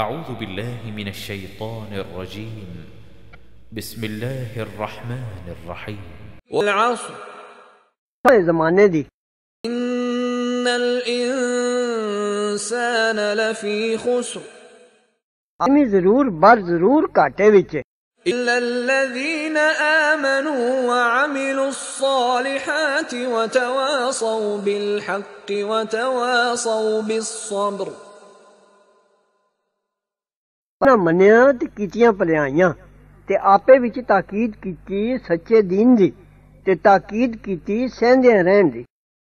أعوذ بالله من الشيطان الرجيم بسم الله الرحمن الرحيم والعصر هاي طيب، زمانه دي إن الإنسان لفي خسر أمي ضرور بار ضرور كاتي وچ إلا الذين آمنوا وعملوا الصالحات وتواصوا بالحق وتواصوا بالصبر ਨਾ ਮੰਨਿਆ ਤੇ ਕੀਤੀਆਂ ਭਲਾਈਆਂ ਤੇ ਆਪੇ ਵਿੱਚ ਤਾਕੀਦ ਕੀਤੀ ਸੱਚੇ ਦੀਨ ਦੀ ਤੇ ਤਾਕੀਦ ਕੀਤੀ ਸਹਿੰਦਿਆਂ ਰਹਿਣ ਦੀ